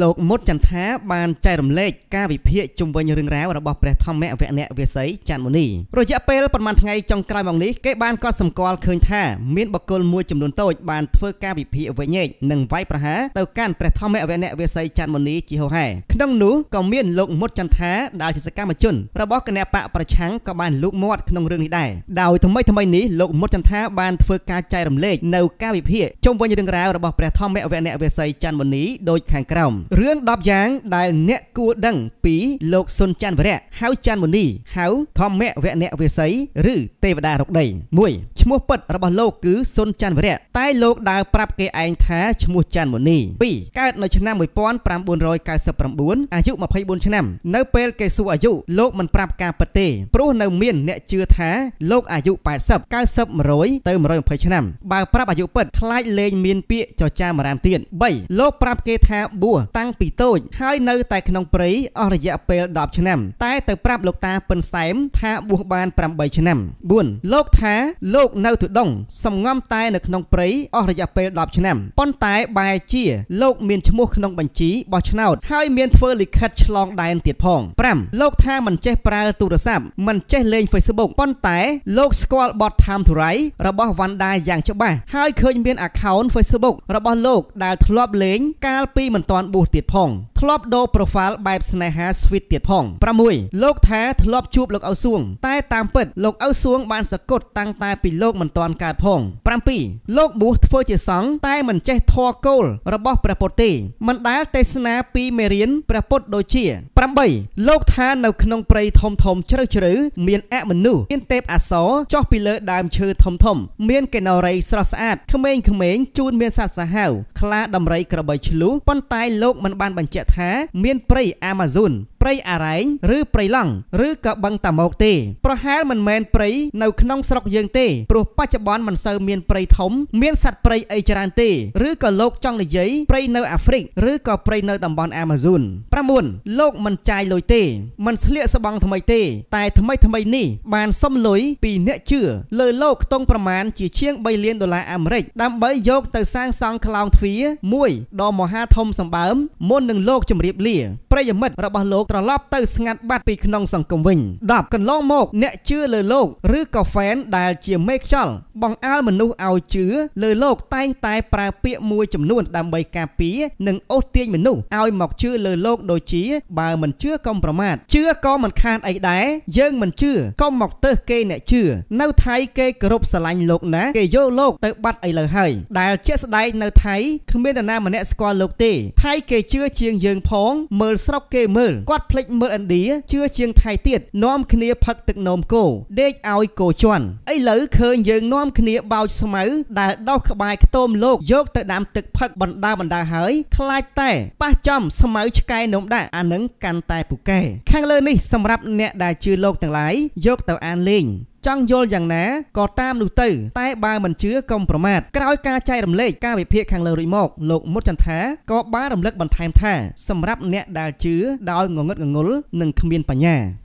លោកមុតចន្ទាបានចែករំលែកការវិភាគជុំវិញរឿងរ៉ាវរបស់ព្រះធម្មវគ្គអ្នកវាស័យច័ន្ទមុនីរយៈពេលប្រហែលថ្ងៃចុងក្រោយមកនេះគេបានកត់សម្គាល់ឃើញថាមានបុគ្គលមួយចំនួនតូចបានធ្វើការវិភាគវិញេកនិងវាយប្រហារទៅកាន់ព្រះធម្មវគ្គអ្នកវាស័យច័ន្ទមុនីជាហោហែក្នុងនោះក៏មានលោកមុតចន្ទាដែលជាសកម្មជនរបស់គណៈបកប្រឆាំងក៏បានលូកមាត់ក្នុងរឿងនេះដែរដោយថ្មីថ្មីនេះលោកមុតចន្ទាបានធ្វើការចែករំលែកនៅការវិភាគជុំវិញរឿងរ៉ាវរបស់ព្រះធម្មវគ្គអ្នកវាស័យច័ន្ទមុនីដូចខាងក្រោមរឿង10យ៉ាងដែល អ្នកគួរដឹងពីលោកសុនច័ន្ទវរៈហៅច័ន្ទមុនីហៅធម្មវនៈវិស័យឬទេវតារកដី1មោះពិតរបស់លោកគឺសុនច័ន្ទវរៈតែលោកដើរប្រាប់គេឯងថាឈ្មោះច័ន្ទមុនី2កើតនៅឆ្នាំ1999អាយុ24ឆ្នាំនៅពេលគេសួរអាយុលោកមិនប្រាប់ការពិតទេព្រោះនៅមានអ្នកជឿថាលោកអាយុ80 90 100ទៅ120ឆ្នាំបើប្រាប់អាយុពិតខ្លាចលេងមានពាក្យចចាមរាមទៀត3លោកប្រាប់គេថាបួសតាំងពីតូចហើយនៅតែក្នុងព្រៃអស់រយៈពេល10ឆ្នាំ តែទៅប្រាប់លោកតាពិនសែម ថាបួសបាន8ឆ្នាំ4លោកថាលោកនៅទុដងសំងំតែនៅក្នុងព្រៃអស់រយៈពេល10ឆ្នាំប៉ុន្តែបែជា លោកមានឈ្មោះក្នុងបញ្ជីបោះឆ្នោតហើយមានធ្វើលិខិតឆ្លងដែនទៀតផង5លោកថាមិនចេះប្រើទូរស័ព្ទមិនចេះលេង Facebook ប៉ុន្តែលោកស្គាល់បទ Time to Rise របស់ Vanda យ៉ាងច្បាស់ហើយឃើញមាន account Facebook របស់លោកដែលធ្លាប់លេងកាលពីមិនតាន់បួសទៀតផងធ្លាប់ដូរ profile បែបស្នេហា sweet ទៀតផង6លោកថាធ្លាប់ជួបលោកអ៊ៅសួងតែតាមពិតលោកអ៊ៅសួងបានសកត់តាំងតែពីលោកលោកមិនទាន់កើតផង7លោកបួសធ្វើជាសង្ឃតែមិនចេះធម៌គោលរបស់ព្រះពុទ្ធទេមិនដែលទេសនាពីមេរៀនព្រះពុទ្ធដូចជា8លោកថានៅក្នុងព្រៃធំធំជ្រៅជ្រៅមានអមនុស្សមានទេពអសរចុះពីលើដើមឈើធំធំ មានកេណរីស្រស់ស្អាតក្មេងក្មេងជូនមានសត្វសាហាវខ្លាដំរីក្របីឈ្លូសប៉ុន្តែលោកមិនបានបញ្ជាក់ថា មានព្រៃអាម៉ាហ្សូនព្រៃអារ៉ែងឬព្រៃឡង់ឬក៏បឹងតាម៉ោកទេប្រហែលមិនមែនព្រៃនៅក្នុងស្រុកយើងទេព្រោះបច្ចុប្បន្នមិនសូវមានព្រៃធំមានសត្វព្រៃអីច្រើនទេ ឬក៏លោកចង់និយាយព្រៃនៅអាហ្វ្រិកឬក៏ព្រៃនៅ តំបន់អាម៉ាហ្សូន9លោកមិនចាយលុយទេមិនស្លៀកស្បង់ថ្មីទេ តែថ្មីថ្មីនេះ បានសុំលុយពីអ្នកជឿលើលោកខ្ទង់ប្រមាណជាជាង3លានដុល្លារអាមេរិកដើម្បីយកទៅសាងសង់ខ្លោងទ្វារមួយដ៏មហាធំសម្បើម មុននឹងលោកជម្រាបលាប្រិយមិត្តរបស់លោកត្រឡប់ទៅស្ងាត់បាត់ពីក្នុងសង្គមវិញ10កន្លងមកអ្នកជឿលើលោកឬក៏ហ្វេនដែលជាមេខ្យល់បង្អើលមនុស្សឲ្យជឿលើលោកតែងតែប្រើពាក្យមួយចំនួន ដើម្បីការពារនិងអូសទាញមនុស្សឲ្យមកជឿលើលោកដូចជាបើមិនជឿកុំប្រមាថជឿក៏មិនខានអីដែរយើងមិនជឿកុំមកទើសគេ អ្នកជឿនៅ ថៃ គេគោរពស្រឡាញ់លោកណាគេយកលោកទៅបាត់ឥឡូវហើយដែលជាក់ស្ដែងនៅ ថៃគ្មាននរណាម្នាក់ស្គាល់លោកទេ ថៃគេជឿជាងយើងផងមើលស្រុកគេមើលគាត់ភ្លេចមើលឥណ្ឌាជឿជាងថៃទៀតនាំគ្នាផឹកទឹកនោមគោដេកឲ្យគោជន់ឥឡូវឃើញយើងនាំគ្នាបោចស្មៅ ដែលដោះក្បាយខ្ទមលោកយកទៅដាំទឹកផឹកបណ្ដាបណ្ដាហើយ ខ្លាច តែប៉ះចំស្មៅឆ្កែនោមដាក់អានឹងកាន់តែពូកែខាងលើនេះសម្រាប់អ្នកដែលជឿលោកទាំងឡាយយកទៅអានលេងចង់យល់យ៉ាងណាក៏តាមនោះទៅតែបើមិនជឿកុំប្រមាទក្រោយការចែករំលែកការវិភាគខាងលើរួចមកលោកមុតចន្ទថាក៏បានរំលឹកបន្ថែមថាសម្រាប់អ្នកដែលជឿដោយងងឹតងងុលនិងគ្មានបញ្ញា